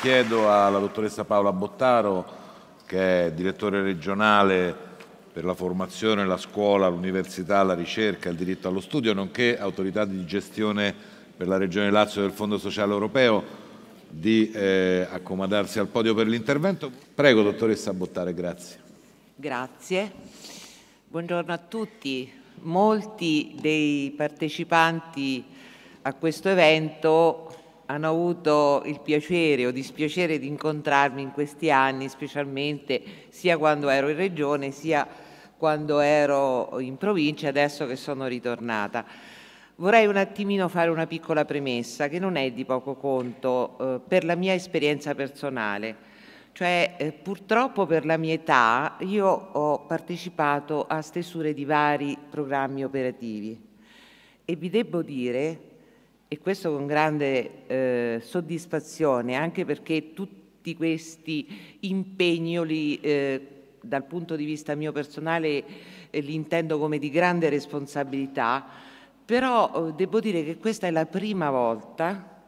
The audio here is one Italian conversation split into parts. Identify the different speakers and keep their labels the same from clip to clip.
Speaker 1: chiedo alla dottoressa Paola Bottaro, che è direttore regionale per la formazione, la scuola, l'università, la ricerca, il diritto allo studio, nonché autorità di gestione per la Regione Lazio del Fondo Sociale Europeo, di eh, accomodarsi al podio per l'intervento. Prego, dottoressa Bottare, grazie. Grazie. Buongiorno a tutti. Molti dei partecipanti a questo evento hanno avuto il piacere o dispiacere di incontrarmi in questi anni, specialmente sia quando ero in regione sia quando ero in provincia, adesso che sono ritornata. Vorrei un attimino fare una piccola premessa che non è di poco conto eh, per la mia esperienza personale, cioè eh, purtroppo per la mia età io ho partecipato a stesure di vari programmi operativi e vi devo dire e questo con grande eh, soddisfazione, anche perché tutti questi impegni eh, dal punto di vista mio personale eh, li intendo come di grande responsabilità, però oh, devo dire che questa è la prima volta,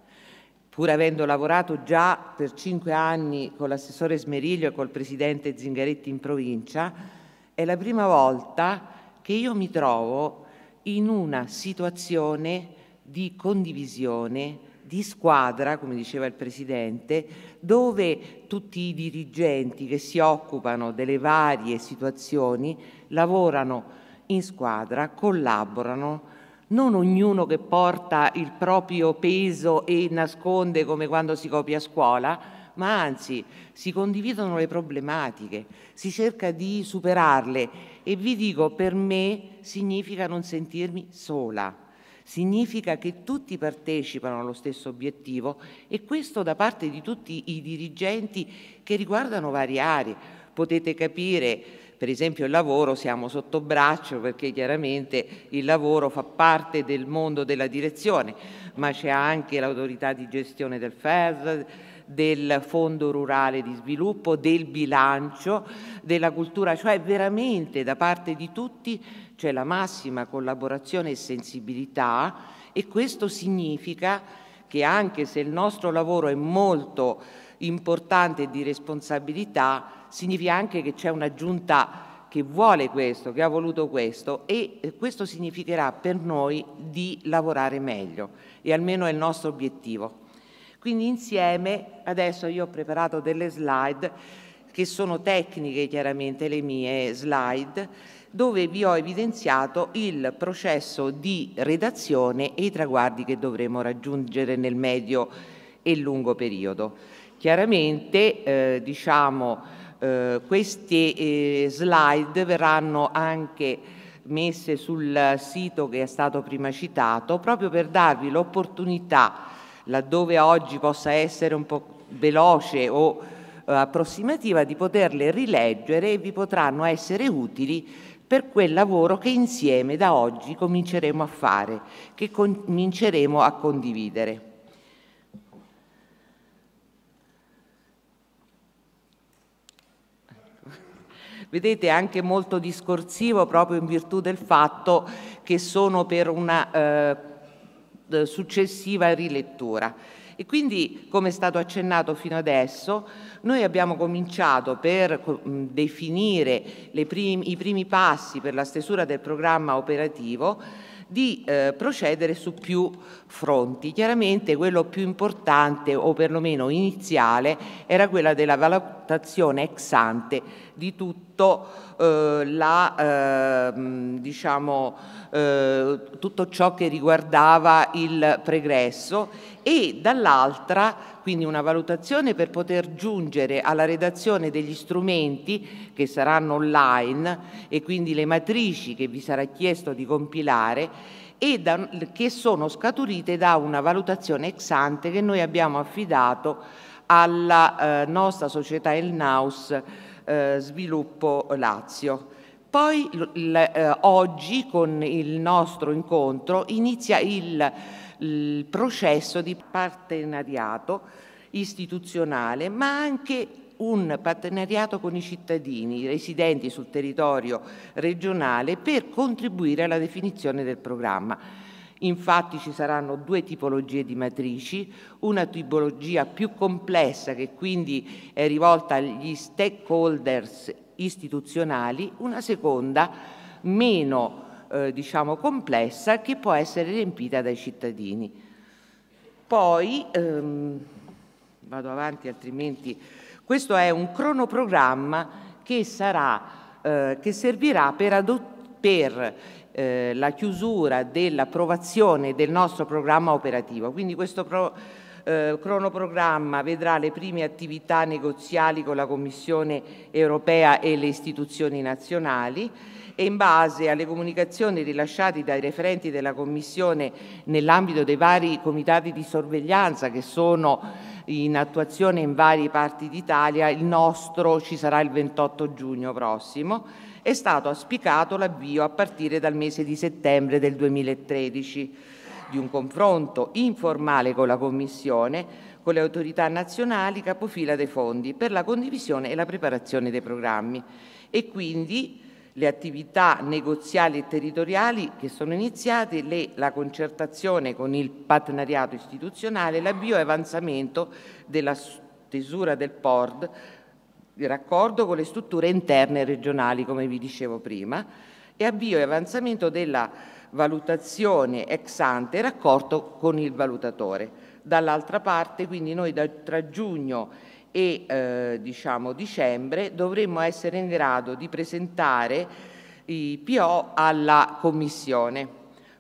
Speaker 1: pur avendo lavorato già per cinque anni con l'assessore Smeriglio e col presidente Zingaretti in provincia, è la prima volta che io mi trovo in una situazione di condivisione, di squadra, come diceva il Presidente, dove tutti i dirigenti che si occupano delle varie situazioni lavorano in squadra, collaborano, non ognuno che porta il proprio peso e nasconde come quando si copia a scuola, ma anzi si condividono le problematiche, si cerca di superarle e vi dico per me significa non sentirmi sola significa che tutti partecipano allo stesso obiettivo e questo da parte di tutti i dirigenti che riguardano varie aree. Potete capire per esempio il lavoro siamo sotto braccio perché chiaramente il lavoro fa parte del mondo della direzione, ma c'è anche l'autorità di gestione del FES, del Fondo Rurale di Sviluppo, del bilancio, della cultura, cioè veramente da parte di tutti c'è la massima collaborazione e sensibilità e questo significa che anche se il nostro lavoro è molto importante e di responsabilità, significa anche che c'è una giunta che vuole questo, che ha voluto questo e questo significherà per noi di lavorare meglio e almeno è il nostro obiettivo. Quindi insieme, adesso io ho preparato delle slide che sono tecniche chiaramente le mie slide, dove vi ho evidenziato il processo di redazione e i traguardi che dovremo raggiungere nel medio e lungo periodo. Chiaramente eh, diciamo, eh, queste eh, slide verranno anche messe sul sito che è stato prima citato proprio per darvi l'opportunità laddove oggi possa essere un po' veloce o eh, approssimativa, di poterle rileggere e vi potranno essere utili per quel lavoro che insieme da oggi cominceremo a fare, che cominceremo a condividere. vedete è anche molto discorsivo proprio in virtù del fatto che sono per una eh, eh, successiva rilettura. E quindi, come è stato accennato fino adesso, noi abbiamo cominciato per definire primi, i primi passi per la stesura del programma operativo di eh, procedere su più fronti. Chiaramente quello più importante o perlomeno iniziale era quella della valutazione valutazione ex ante di tutto, eh, la, eh, diciamo, eh, tutto ciò che riguardava il pregresso e dall'altra quindi una valutazione per poter giungere alla redazione degli strumenti che saranno online e quindi le matrici che vi sarà chiesto di compilare e da, che sono scaturite da una valutazione ex ante che noi abbiamo affidato alla eh, nostra società El Naus eh, Sviluppo Lazio. Poi l, eh, oggi con il nostro incontro inizia il, il processo di partenariato istituzionale ma anche un partenariato con i cittadini residenti sul territorio regionale per contribuire alla definizione del programma. Infatti ci saranno due tipologie di matrici, una tipologia più complessa che quindi è rivolta agli stakeholders istituzionali, una seconda meno eh, diciamo complessa che può essere riempita dai cittadini. Poi ehm, vado avanti altrimenti questo è un cronoprogramma che sarà eh, che servirà per adottare per eh, la chiusura dell'approvazione del nostro programma operativo. Quindi questo pro, eh, cronoprogramma vedrà le prime attività negoziali con la Commissione europea e le istituzioni nazionali e in base alle comunicazioni rilasciate dai referenti della Commissione nell'ambito dei vari comitati di sorveglianza che sono in attuazione in varie parti d'Italia, il nostro ci sarà il 28 giugno prossimo è stato auspicato l'avvio a partire dal mese di settembre del 2013 di un confronto informale con la Commissione, con le autorità nazionali capofila dei fondi per la condivisione e la preparazione dei programmi e quindi le attività negoziali e territoriali che sono iniziate, le, la concertazione con il partenariato istituzionale, l'avvio e avanzamento della stesura del PORD di raccordo con le strutture interne regionali, come vi dicevo prima, e avvio e avanzamento della valutazione ex ante in raccordo con il valutatore. Dall'altra parte, quindi noi da, tra giugno e eh, diciamo dicembre dovremmo essere in grado di presentare i PO alla Commissione.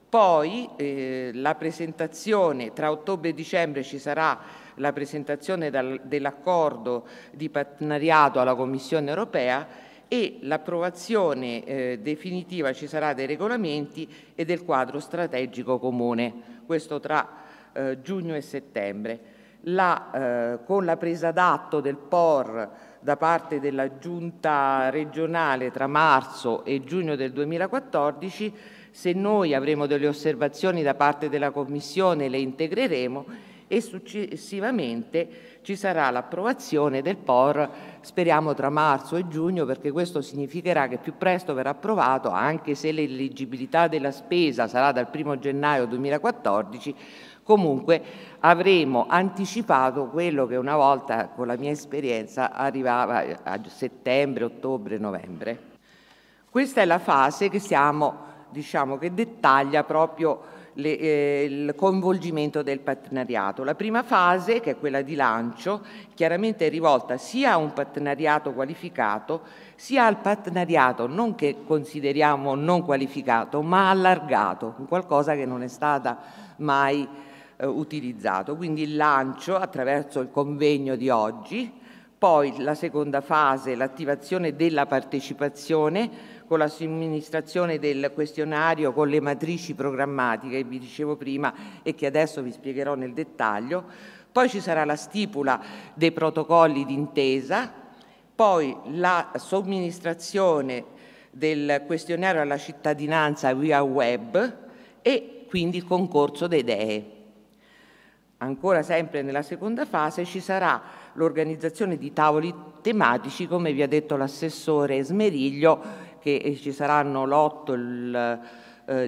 Speaker 1: Poi eh, la presentazione tra ottobre e dicembre ci sarà la presentazione dell'accordo di partenariato alla Commissione europea e l'approvazione eh, definitiva ci sarà dei regolamenti e del quadro strategico comune, questo tra eh, giugno e settembre. La, eh, con la presa d'atto del POR da parte della giunta regionale tra marzo e giugno del 2014, se noi avremo delle osservazioni da parte della Commissione le integreremo e successivamente ci sarà l'approvazione del POR, speriamo tra marzo e giugno, perché questo significherà che più presto verrà approvato, anche se l'eleggibilità della spesa sarà dal 1 gennaio 2014, comunque avremo anticipato quello che una volta con la mia esperienza arrivava a settembre, ottobre, novembre. Questa è la fase che, siamo, diciamo, che dettaglia proprio le, eh, il coinvolgimento del partenariato. La prima fase, che è quella di lancio, chiaramente è rivolta sia a un partenariato qualificato, sia al partenariato non che consideriamo non qualificato, ma allargato, qualcosa che non è stata mai eh, utilizzato. Quindi il lancio attraverso il convegno di oggi, poi la seconda fase, l'attivazione della partecipazione con la somministrazione del questionario con le matrici programmatiche che vi dicevo prima e che adesso vi spiegherò nel dettaglio. Poi ci sarà la stipula dei protocolli d'intesa, poi la somministrazione del questionario alla cittadinanza via web e quindi il concorso dei DEE. Ancora sempre nella seconda fase ci sarà l'organizzazione di tavoli tematici, come vi ha detto l'assessore Smeriglio, che eh, ci saranno l'8, il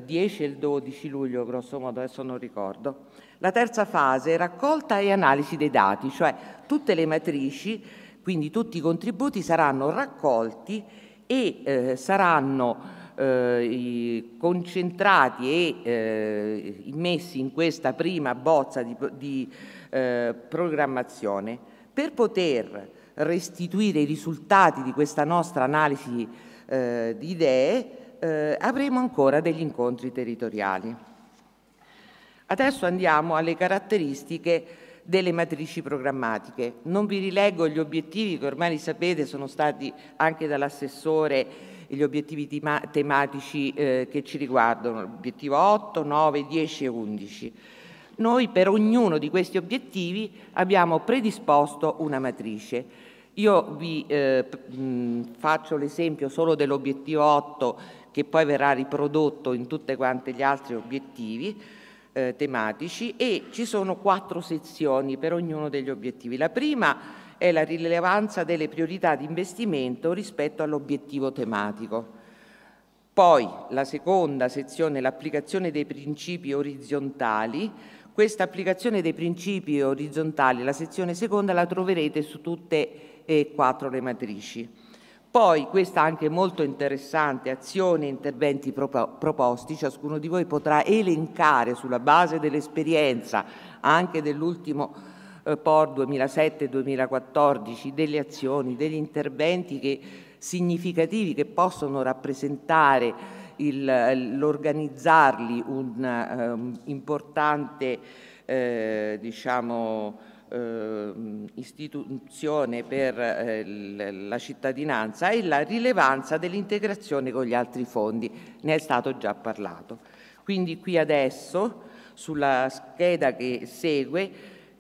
Speaker 1: 10 eh, e il 12 luglio, grosso modo, adesso non ricordo. La terza fase, raccolta e analisi dei dati, cioè tutte le matrici, quindi tutti i contributi saranno raccolti e eh, saranno eh, concentrati e eh, immessi in questa prima bozza di, di programmazione. Per poter restituire i risultati di questa nostra analisi eh, di idee eh, avremo ancora degli incontri territoriali. Adesso andiamo alle caratteristiche delle matrici programmatiche. Non vi rileggo gli obiettivi che ormai sapete sono stati anche dall'assessore gli obiettivi tematici eh, che ci riguardano, l'obiettivo 8, 9, 10 e 11. Noi per ognuno di questi obiettivi abbiamo predisposto una matrice. Io vi eh, faccio l'esempio solo dell'obiettivo 8 che poi verrà riprodotto in tutti quanti gli altri obiettivi eh, tematici e ci sono quattro sezioni per ognuno degli obiettivi. La prima è la rilevanza delle priorità di investimento rispetto all'obiettivo tematico. Poi la seconda sezione, è l'applicazione dei principi orizzontali, questa applicazione dei principi orizzontali, la sezione seconda, la troverete su tutte e eh, quattro le matrici. Poi, questa anche molto interessante, azione e interventi proposti, ciascuno di voi potrà elencare sulla base dell'esperienza anche dell'ultimo eh, POR 2007-2014 delle azioni, degli interventi che, significativi che possono rappresentare l'organizzarli un um, importante eh, diciamo, eh, istituzione per eh, la cittadinanza e la rilevanza dell'integrazione con gli altri fondi. Ne è stato già parlato. Quindi qui adesso, sulla scheda che segue,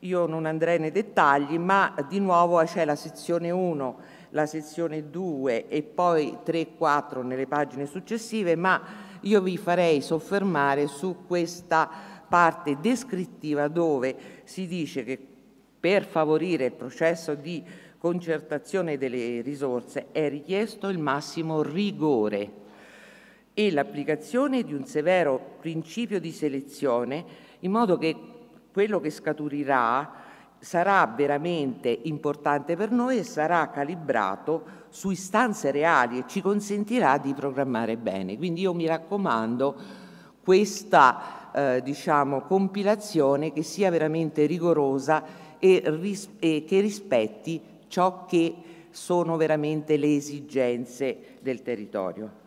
Speaker 1: io non andrei nei dettagli, ma di nuovo eh, c'è la sezione 1 la sezione 2 e poi 3-4 e nelle pagine successive, ma io vi farei soffermare su questa parte descrittiva dove si dice che per favorire il processo di concertazione delle risorse è richiesto il massimo rigore e l'applicazione di un severo principio di selezione in modo che quello che scaturirà sarà veramente importante per noi e sarà calibrato su istanze reali e ci consentirà di programmare bene. Quindi io mi raccomando questa eh, diciamo, compilazione che sia veramente rigorosa e, ris e che rispetti ciò che sono veramente le esigenze del territorio.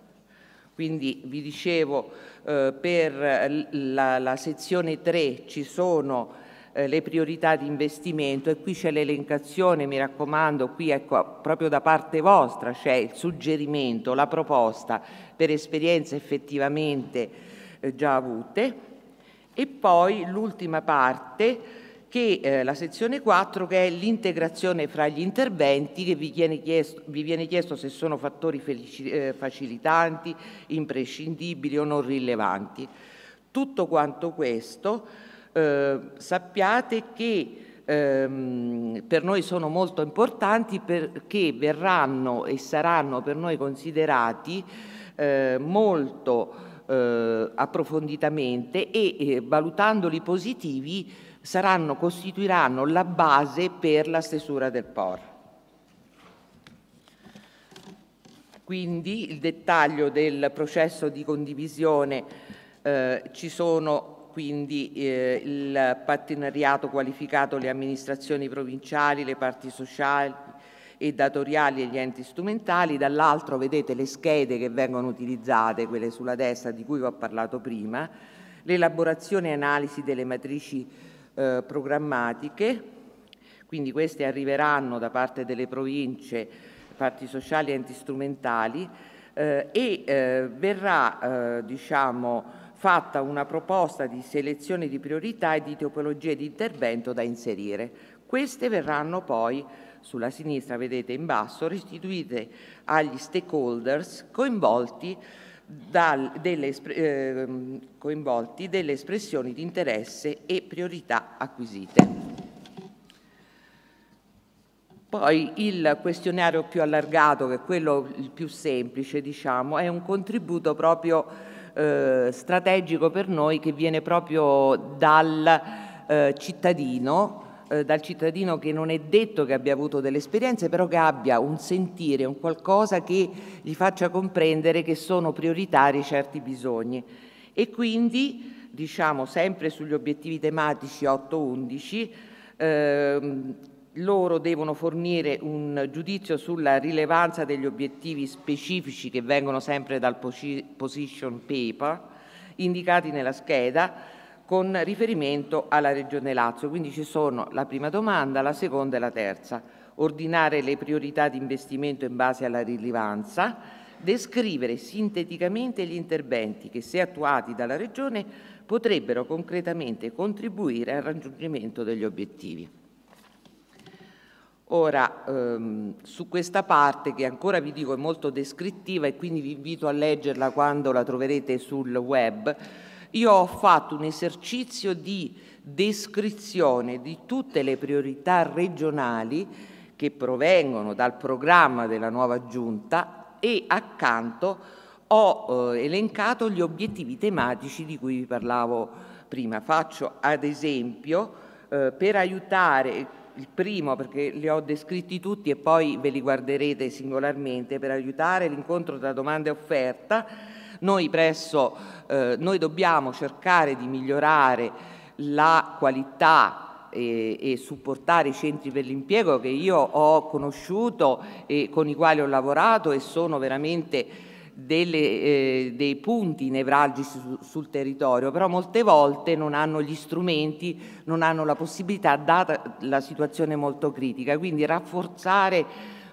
Speaker 1: Quindi vi dicevo, eh, per la, la sezione 3 ci sono eh, le priorità di investimento e qui c'è l'elencazione, mi raccomando, qui ecco, proprio da parte vostra c'è il suggerimento, la proposta per esperienze effettivamente eh, già avute. E poi l'ultima parte che eh, la sezione 4 che è l'integrazione fra gli interventi che vi viene chiesto, vi viene chiesto se sono fattori felici, eh, facilitanti, imprescindibili o non rilevanti. Tutto quanto questo eh, sappiate che ehm, per noi sono molto importanti perché verranno e saranno per noi considerati eh, molto eh, approfonditamente e eh, valutandoli positivi saranno, costituiranno la base per la stesura del POR. Quindi il dettaglio del processo di condivisione eh, ci sono quindi eh, il partenariato qualificato le amministrazioni provinciali, le parti sociali e datoriali e gli enti strumentali, dall'altro vedete le schede che vengono utilizzate, quelle sulla destra di cui vi ho parlato prima, l'elaborazione e analisi delle matrici eh, programmatiche, quindi queste arriveranno da parte delle province, parti sociali e enti strumentali eh, e eh, verrà eh, diciamo, fatta una proposta di selezione di priorità e di topologie di intervento da inserire. Queste verranno poi sulla sinistra, vedete in basso, restituite agli stakeholders coinvolti, dal, delle, eh, coinvolti delle espressioni di interesse e priorità acquisite. Poi il questionario più allargato, che è quello più semplice, diciamo, è un contributo proprio eh, strategico per noi che viene proprio dal eh, cittadino, eh, dal cittadino che non è detto che abbia avuto delle esperienze, però che abbia un sentire, un qualcosa che gli faccia comprendere che sono prioritari certi bisogni. E quindi, diciamo sempre sugli obiettivi tematici 8-11, ehm, loro devono fornire un giudizio sulla rilevanza degli obiettivi specifici che vengono sempre dal position paper indicati nella scheda con riferimento alla Regione Lazio. Quindi ci sono la prima domanda, la seconda e la terza. Ordinare le priorità di investimento in base alla rilevanza, descrivere sinteticamente gli interventi che, se attuati dalla Regione, potrebbero concretamente contribuire al raggiungimento degli obiettivi. Ora, ehm, su questa parte che ancora vi dico è molto descrittiva e quindi vi invito a leggerla quando la troverete sul web, io ho fatto un esercizio di descrizione di tutte le priorità regionali che provengono dal programma della nuova giunta e accanto ho eh, elencato gli obiettivi tematici di cui vi parlavo prima. Faccio ad esempio eh, per aiutare il primo perché li ho descritti tutti e poi ve li guarderete singolarmente per aiutare l'incontro tra domanda e offerta. Noi, presso, eh, noi dobbiamo cercare di migliorare la qualità e, eh, e, supportare i centri per l'impiego che io ho conosciuto e con i quali ho lavorato e sono veramente delle, eh, dei punti nevralgici su, sul territorio, però molte volte non hanno gli strumenti, non hanno la possibilità, data la situazione molto critica. Quindi rafforzare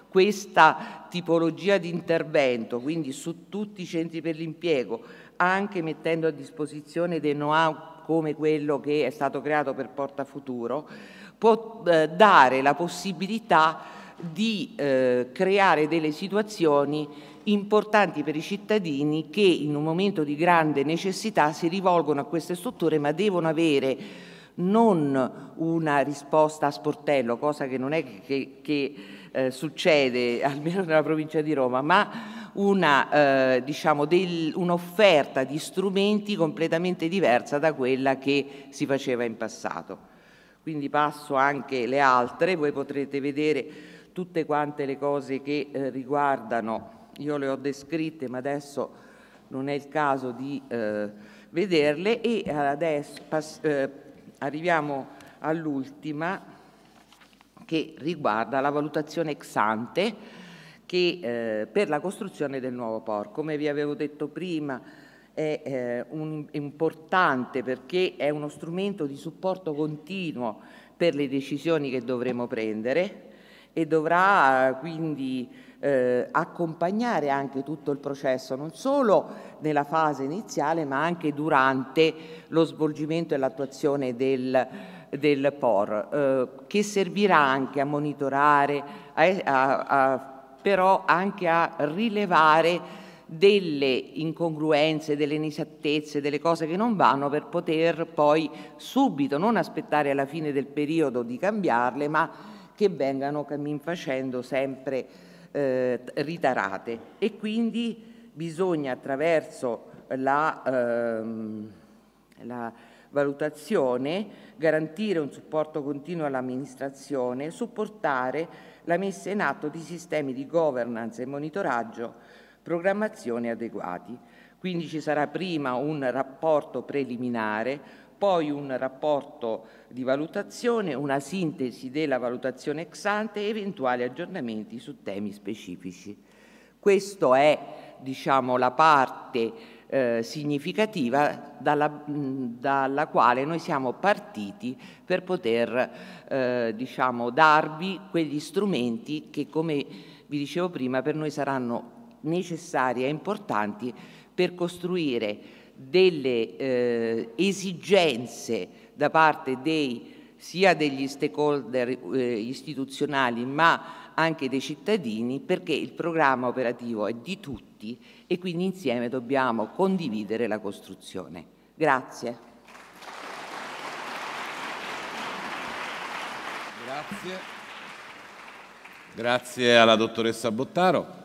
Speaker 1: questa tipologia di intervento, quindi su tutti i centri per l'impiego, anche mettendo a disposizione dei know-how come quello che è stato creato per Porta Futuro, può eh, dare la possibilità di eh, creare delle situazioni importanti per i cittadini che in un momento di grande necessità si rivolgono a queste strutture ma devono avere non una risposta a sportello, cosa che non è che, che eh, succede almeno nella provincia di Roma, ma una, eh, diciamo, del, un'offerta di strumenti completamente diversa da quella che si faceva in passato. Quindi passo anche le altre, voi potrete vedere tutte quante le cose che eh, riguardano io le ho descritte ma adesso non è il caso di eh, vederle e adesso eh, arriviamo all'ultima che riguarda la valutazione ex ante che, eh, per la costruzione del nuovo porto. Come vi avevo detto prima è eh, un, importante perché è uno strumento di supporto continuo per le decisioni che dovremo prendere e dovrà quindi eh, accompagnare anche tutto il processo, non solo nella fase iniziale ma anche durante lo svolgimento e l'attuazione del, del POR, eh, che servirà anche a monitorare, a, a, a, però anche a rilevare delle incongruenze, delle inesattezze, delle cose che non vanno per poter poi subito, non aspettare alla fine del periodo di cambiarle, ma che vengano cammin facendo sempre eh, ritarate e quindi bisogna attraverso la, ehm, la valutazione garantire un supporto continuo all'amministrazione, supportare la messa in atto di sistemi di governance e monitoraggio, programmazione adeguati. Quindi ci sarà prima un rapporto preliminare poi un rapporto di valutazione, una sintesi della valutazione ex ante e eventuali aggiornamenti su temi specifici. Questa è diciamo, la parte eh, significativa dalla, dalla, quale noi siamo partiti per poter eh, diciamo, darvi quegli strumenti che, come vi dicevo prima, per noi saranno necessari e importanti per costruire delle eh, esigenze da parte dei, sia degli stakeholder eh, istituzionali ma anche dei cittadini perché il programma operativo è di tutti e quindi insieme dobbiamo condividere la costruzione. Grazie. Grazie. Grazie alla dottoressa Bottaro.